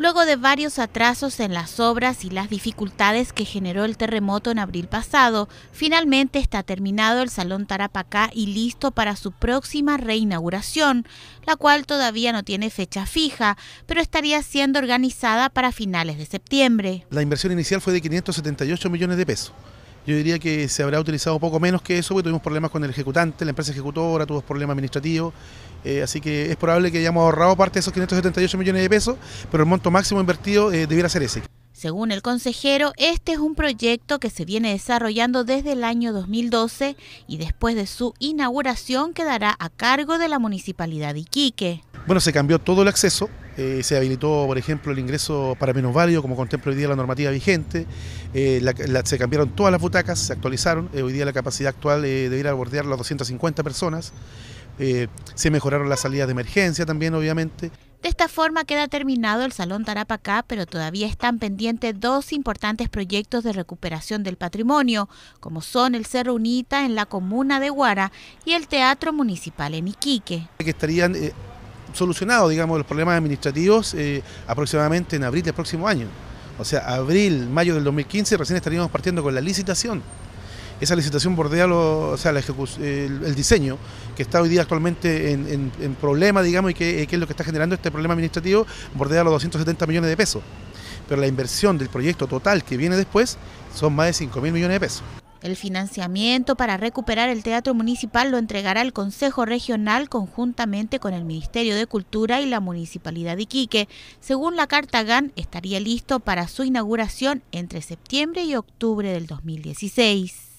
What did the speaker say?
luego de varios atrasos en las obras y las dificultades que generó el terremoto en abril pasado, finalmente está terminado el Salón Tarapacá y listo para su próxima reinauguración, la cual todavía no tiene fecha fija, pero estaría siendo organizada para finales de septiembre. La inversión inicial fue de 578 millones de pesos yo diría que se habrá utilizado poco menos que eso, porque tuvimos problemas con el ejecutante, la empresa ejecutora tuvo problemas administrativos, eh, así que es probable que hayamos ahorrado parte de esos 578 millones de pesos, pero el monto máximo invertido eh, debiera ser ese. Según el consejero, este es un proyecto que se viene desarrollando desde el año 2012 y después de su inauguración quedará a cargo de la Municipalidad de Iquique. Bueno, se cambió todo el acceso, eh, se habilitó, por ejemplo, el ingreso para menos como contempla hoy día la normativa vigente. Eh, se cambiaron todas las butacas, se actualizaron. Eh, hoy día la capacidad actual de ir a bordear las 250 personas. se mejoraron las salidas de emergencia también, obviamente. De esta forma queda terminado el Salón Tarapacá, pero todavía están pendientes dos importantes proyectos de recuperación del patrimonio, como son el Cerro Unita en la comuna de Guara y el Teatro Municipal en Iquique. Que estarían solucionado, digamos, los problemas administrativos eh, aproximadamente en abril del próximo año. O sea, abril, mayo del 2015 recién estaríamos partiendo con la licitación. Esa licitación bordea o sea, el, diseño que está hoy día actualmente en, problema, digamos, y que, eh, que, es lo que está generando este problema administrativo, bordea los 270 millones de pesos. Pero la inversión del proyecto total que viene después son más de 5 mil millones de pesos. El financiamiento para recuperar el Teatro Municipal lo entregará el Consejo Regional conjuntamente con el Ministerio de Cultura y la Municipalidad de Iquique. Según la carta GAN, estaría listo para su inauguración entre septiembre y octubre del 2016.